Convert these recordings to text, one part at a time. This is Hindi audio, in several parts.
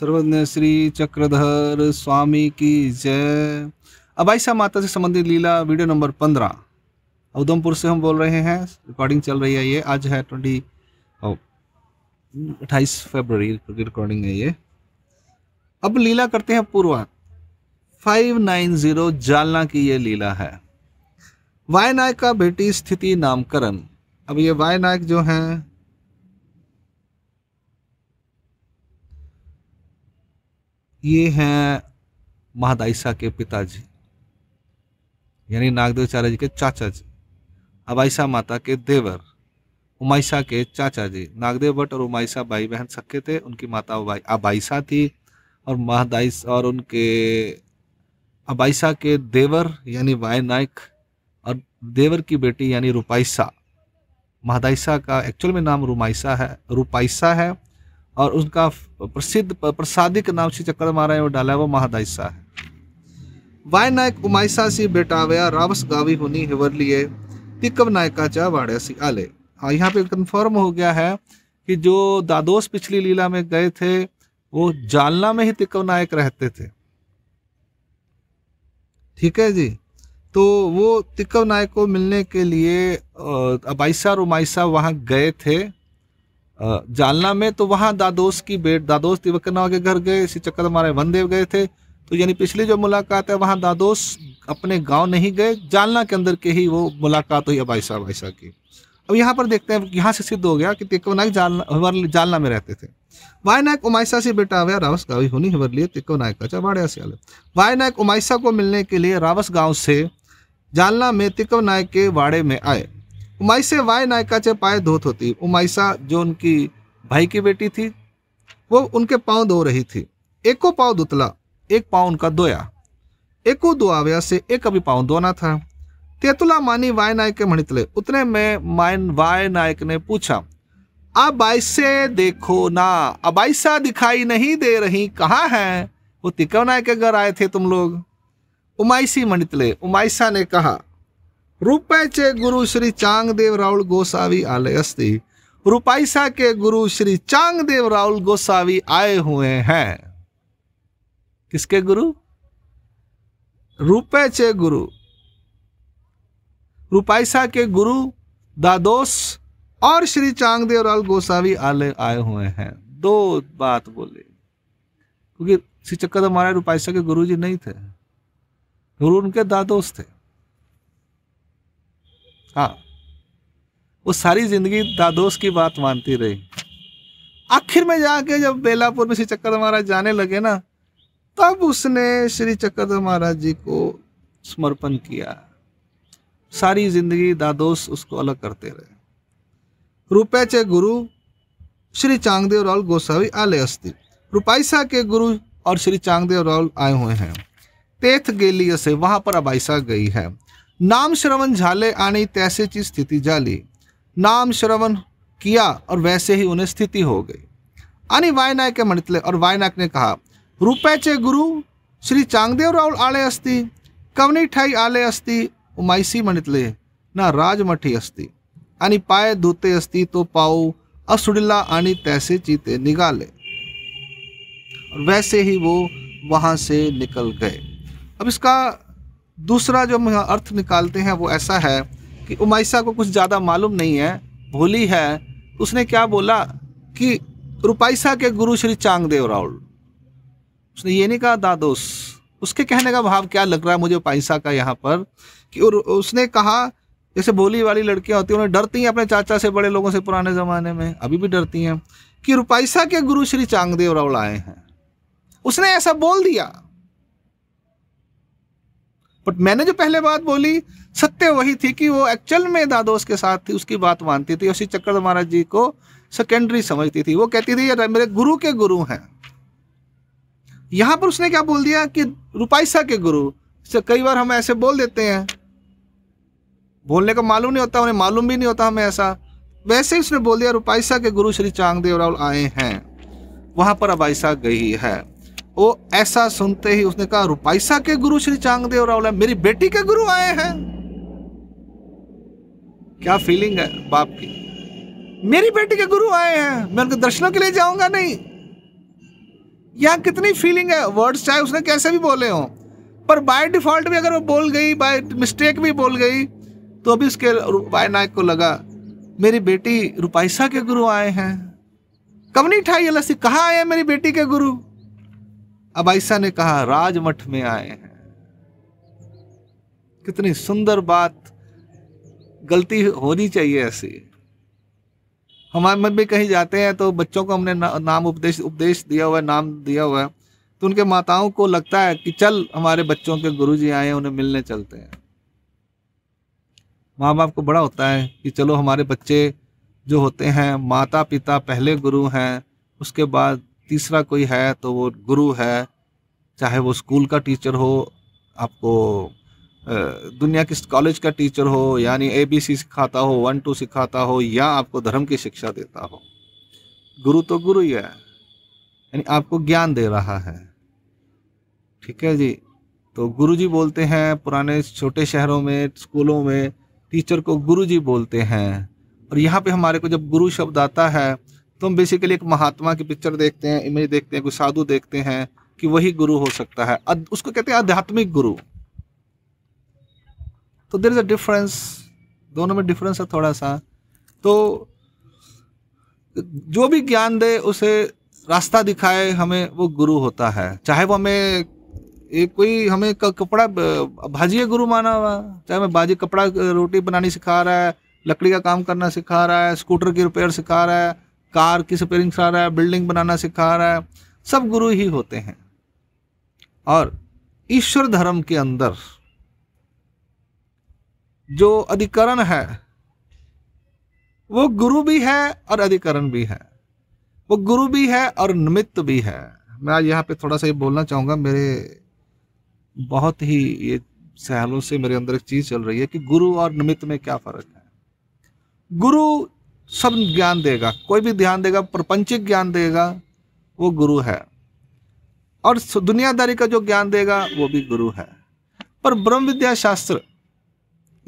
सर्वज्ञ श्री चक्रधर स्वामी की जय अबाइसा माता से संबंधित लीला वीडियो नंबर पंद्रह उधमपुर से हम बोल रहे हैं रिकॉर्डिंग चल रही है ये आज है ट्वेंटी अट्ठाईस फरवरी रिकॉर्डिंग है ये अब लीला करते हैं पूर्वा जीरो जालना की ये लीला है वायनायक का बेटी स्थिति नामकरण अब ये वायनायक जो हैं ये हैं महादाइसा के पिताजी यानी चार्य जी के चाचा जी अबाइसा माता के देवर उमाइसा के चाचा जी नागदेव भट्ट और उमाइसा भाई बहन सके थे उनकी माता अबाइसा थी और महादाइस और उनके अबाइसा के देवर यानी वाय नायक और देवर की बेटी यानी रूपाइसा महादाइसा का एक्चुअल में नाम रुमाइसा है रूपाइसा है और उनका प्रसिद्ध प्रसादी के नाम से चक्कर मारा है वो डाला है वो महादाइसा है वाय नायक उमाइसा सी बेटावया रावस गावी होनी नायका चा वाड़िया सी आले हाँ यहाँ पे कंफर्म हो गया है कि जो दादोस पिछली लीला में गए थे वो जालना में ही तिकव नायक रहते थे ठीक है जी तो वो तिकव नायक को मिलने के लिए अबाइसा और उमाइसा वहाँ गए थे जालना में तो वहाँ दादोस की बेट दादोस दिवकना के घर गए इसी चक्कर हमारे वनदेव गए थे तो यानी पिछली जो मुलाकात है वहाँ दादोस अपने गांव नहीं गए जालना के अंदर के ही वो मुलाकात हुई अबाइसा भाईसा की अब यहाँ पर देखते हैं यहाँ से सिद्ध हो गया कि तेको नायक जालना जालना में रहते थे वायनायक उमायसा से बेटा आया रावस गाँव ही होनी हिवर लिए तेको नायक का चवाड़िया से वायनायक उमाइसा को मिलने के लिए रावस गाँव से जालना में तिकव नायक के वाड़े में आए उमाइसे वाय नायका चे पाए धोत होती उमाइसा जो उनकी भाई की बेटी थी वो उनके पाँव धो रही थी एक को पाँव दुतला एक पाँव उनका एक को दुआव्या से एक अभी पाँव दोना था तेतुला मानी वाय नायक के मणितले उतने में मायन वाय नायक ने पूछा अब ऐसे देखो ना अब ऐसा दिखाई नहीं दे रही कहाँ है वो तिकव नायक के घर आए थे तुम लोग उमाइसी मणितले उमाइसा ने कहा રૂપેચે गुरु श्री चांगदेव राहुल गोसावी आले अस्ति रूपाइसा के गुरु श्री चांगदेव राउल गोसावी आए हुए हैं किसके गुरु रूपेचे गुरु रूपाइसा के गुरु दादोस और श्री चांगदेव राउल गोसावी आले आए हुए हैं दो बात बोले क्योंकि श्री चक्कर हमारे रूपाइसा के जी नहीं थे गुरु उनके दादोस थे हाँ वो सारी जिंदगी दादोस की बात मानती रही आखिर में जाके जब बेलापुर में श्री चक्कर महाराज जाने लगे ना तब उसने श्री चक्रधर महाराज जी को समर्पण किया सारी जिंदगी दादोस उसको अलग करते रहे चे गुरु श्री चांगदेव राउल गोसावी आले अस्थि रुपाइसा के गुरु और श्री चांगदेव राउल आए हुए हैं तेथ गेलिय से वहां पर अबाइसा गई है नाम श्रवण झाले तैसे चीज स्थिति जाली नाम श्रवण किया और वैसे ही उन्हें स्थिति हो गई आनी वाय नायक मणितले और नायक ने कहा चे गुरु श्री चांगदेव राव आले अस्ति कवनी ठाई आले अस्ति उमाइसी मणितले ना राजमठी अस्ति आनी पाय दूते अस्ति तो पाऊ असुडिला आनी तैसे चीते निगाले और वैसे ही वो वहाँ से निकल गए अब इसका दूसरा जो हम अर्थ निकालते हैं वो ऐसा है कि उमाइसा को कुछ ज़्यादा मालूम नहीं है भूली है उसने क्या बोला कि रुपाइसा के गुरु श्री चांगदेव राउल उसने ये नहीं कहा दादोस उसके कहने का भाव क्या लग रहा है मुझे पाइसा का यहाँ पर कि उसने कहा जैसे भोली वाली लड़कियाँ होती हैं उन्हें डरती हैं अपने चाचा से बड़े लोगों से पुराने ज़माने में अभी भी डरती हैं कि रुपाइसा के गुरु श्री चांगदेव रावल आए हैं उसने ऐसा बोल दिया बट मैंने जो पहले बात बोली सत्य वही थी कि वो एक्चुअल में दादोस के साथ थी उसकी बात मानती थी और श्री महाराज जी को सेकेंडरी समझती थी वो कहती थी ये मेरे गुरु के गुरु हैं यहां पर उसने क्या बोल दिया कि रुपाइसा के गुरु कई बार हम ऐसे बोल देते हैं बोलने का मालूम नहीं होता उन्हें मालूम भी नहीं होता हमें ऐसा वैसे ही उसने बोल दिया रुपाइसा के गुरु श्री चांगदेव राव आए हैं वहां पर अबाइसा गई है वो ऐसा सुनते ही उसने कहा रुपाइसा के गुरु श्री चांगदेव रावला मेरी बेटी के गुरु आए हैं क्या फीलिंग है बाप की मेरी बेटी के गुरु आए हैं मैं उनके दर्शनों के लिए जाऊंगा नहीं यहाँ कितनी फीलिंग है वर्ड्स चाहे उसने कैसे भी बोले हों पर बाय डिफॉल्ट भी अगर वो बोल गई बाय मिस्टेक भी बोल गई तो अभी उसके रुपाई नायक को लगा मेरी बेटी रुपाइसा के गुरु आए हैं कब नहीं ठाई अलसी कहाँ आए हैं मेरी बेटी के गुरु अब ऐसा ने कहा राजमठ में आए हैं कितनी सुंदर बात गलती होनी चाहिए ऐसी हमारे मन भी कहीं जाते हैं तो बच्चों को हमने नाम उपदेश उपदेश दिया हुआ है नाम दिया हुआ है तो उनके माताओं को लगता है कि चल हमारे बच्चों के गुरु जी आए उन्हें मिलने चलते हैं माँ बाप को बड़ा होता है कि चलो हमारे बच्चे जो होते हैं माता पिता पहले गुरु हैं उसके बाद तीसरा कोई है तो वो गुरु है चाहे वो स्कूल का टीचर हो आपको दुनिया के कॉलेज का टीचर हो यानी ए बी सी सिखाता हो वन टू सिखाता हो या आपको धर्म की शिक्षा देता हो गुरु तो गुरु ही है यानी आपको ज्ञान दे रहा है ठीक है जी तो गुरु जी बोलते हैं पुराने छोटे शहरों में स्कूलों में टीचर को गुरु जी बोलते हैं और यहाँ पे हमारे को जब गुरु शब्द आता है तो हम बेसिकली एक महात्मा की पिक्चर देखते हैं इमेज देखते हैं कोई साधु देखते हैं कि वही गुरु हो सकता है उसको कहते हैं आध्यात्मिक गुरु तो देर इज़ अ डिफरेंस दोनों में डिफरेंस है थोड़ा सा तो जो भी ज्ञान दे उसे रास्ता दिखाए हमें वो गुरु होता है चाहे वो हमें एक कोई हमें कपड़ा भाजी गुरु माना हुआ चाहे हमें भाजी कपड़ा रोटी बनानी सिखा रहा है लकड़ी का काम करना सिखा रहा है स्कूटर की रिपेयर सिखा रहा है कार की सपेयरिंग सिखा रहा है बिल्डिंग बनाना सिखा रहा है सब गुरु ही होते हैं और ईश्वर धर्म के अंदर जो अधिकरण है वो गुरु भी है और अधिकरण भी है वो गुरु भी है और निमित्त भी है मैं आज यहाँ पे थोड़ा सा ये बोलना चाहूँगा मेरे बहुत ही ये सहलों से मेरे अंदर एक चीज़ चल रही है कि गुरु और निमित्त में क्या फ़र्क है गुरु सब ज्ञान देगा कोई भी ध्यान देगा प्रपंचिक ज्ञान देगा वो गुरु है और दुनियादारी का जो ज्ञान देगा वो भी गुरु है पर ब्रह्म विद्या शास्त्र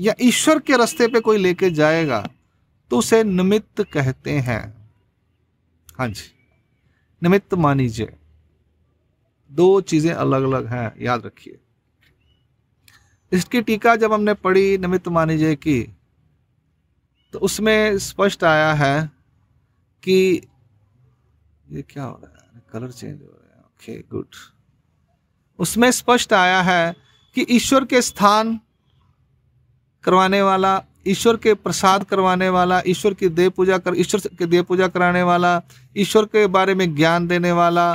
या ईश्वर के रास्ते पे कोई लेके जाएगा तो उसे निमित्त कहते हैं हाँ जी निमित्त मान लीजिए दो चीजें अलग अलग हैं याद रखिए इसकी टीका जब हमने पढ़ी निमित्त मान लीजिए कि तो उसमें स्पष्ट आया है कि ये क्या हो रहा है कलर चेंज हो रहा है ओके गुड उसमें स्पष्ट आया है कि ईश्वर के स्थान करवाने वाला ईश्वर के प्रसाद करवाने वाला ईश्वर की देव पूजा कर ईश्वर के देव पूजा कराने वाला ईश्वर के बारे में ज्ञान देने वाला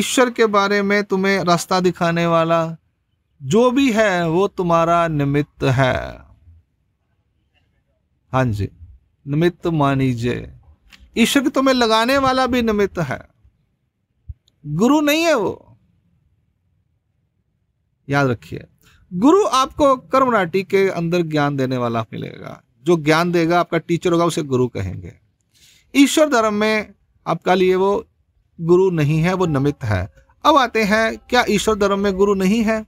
ईश्वर के बारे में तुम्हें रास्ता दिखाने वाला जो भी है वो तुम्हारा निमित्त है हाँ जी निमित्त मानीजे ईश्वर तुम्हें लगाने वाला भी निमित्त है गुरु नहीं है वो याद रखिए गुरु आपको कर्मनाटी के अंदर ज्ञान देने वाला मिलेगा जो ज्ञान देगा आपका टीचर होगा उसे गुरु कहेंगे ईश्वर धर्म में आपका लिए वो गुरु नहीं है वो निमित्त है अब आते हैं क्या ईश्वर धर्म में गुरु नहीं है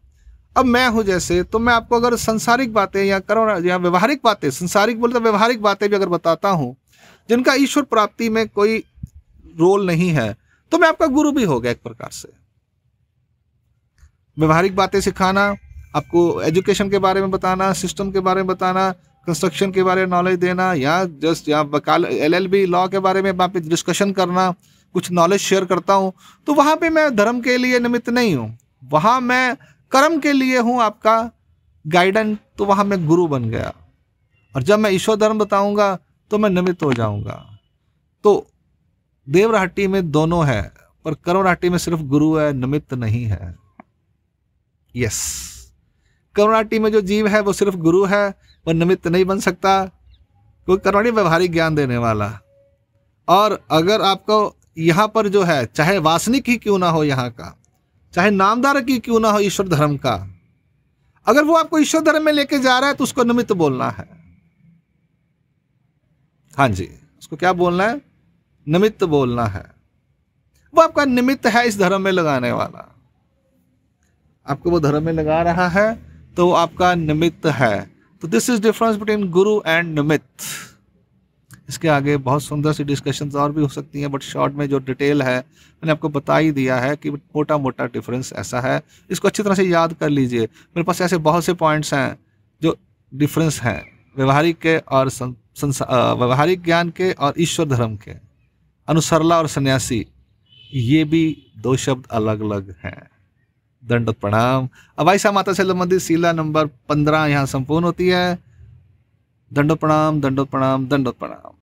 अब मैं हूँ जैसे तो मैं आपको अगर संसारिक बातें या करो या व्यवहारिक बातें संसारिक बोलते तो व्यवहारिक बातें भी अगर बताता हूँ जिनका ईश्वर प्राप्ति में कोई रोल नहीं है तो मैं आपका गुरु भी हो गया एक प्रकार से व्यवहारिक बातें सिखाना आपको एजुकेशन के बारे में बताना सिस्टम के बारे में बताना कंस्ट्रक्शन के बारे में नॉलेज देना या जस्ट या वकाल एल एल बी लॉ के बारे में वहाँ डिस्कशन करना कुछ नॉलेज शेयर करता हूँ तो वहाँ पे मैं धर्म के लिए निमित्त नहीं हूँ वहाँ मैं कर्म के लिए हूँ आपका गाइडन तो वहाँ मैं गुरु बन गया और जब मैं ईश्वर धर्म बताऊँगा तो मैं निमित्त हो जाऊंगा तो देवराहटी में दोनों है पर करुणाटी में सिर्फ गुरु है निमित्त नहीं है यस करुणाहट्टी में जो जीव है वो सिर्फ गुरु है वो निमित्त नहीं बन सकता क्योंकि करुणाटी व्यवहारिक ज्ञान देने वाला और अगर आपको यहाँ पर जो है चाहे वासनिक ही क्यों ना हो यहाँ का चाहे नामदार की क्यों ना हो ईश्वर धर्म का अगर वो आपको ईश्वर धर्म में लेके जा रहा है तो उसको निमित्त बोलना है हाँ जी उसको क्या बोलना है निमित्त बोलना है वो आपका निमित्त है इस धर्म में लगाने वाला आपको वो धर्म में लगा रहा है तो आपका निमित्त है तो this is difference between guru and nimitt इसके आगे बहुत सुंदर सी डिस्कशन और भी हो सकती हैं बट शॉर्ट में जो डिटेल है मैंने आपको बता ही दिया है कि मोटा मोटा डिफरेंस ऐसा है इसको अच्छी तरह से याद कर लीजिए मेरे पास ऐसे बहुत से पॉइंट्स हैं जो डिफरेंस हैं व्यवहारिक के और व्यवहारिक ज्ञान के और ईश्वर धर्म के अनुसरला और सन्यासी ये भी दो शब्द अलग अलग हैं दंड प्रणाम अबाइसा माता से संबंधित सीला नंबर पंद्रह यहाँ संपूर्ण होती है दंडो प्रणाम दंडो प्रणाम दंडो प्रणाम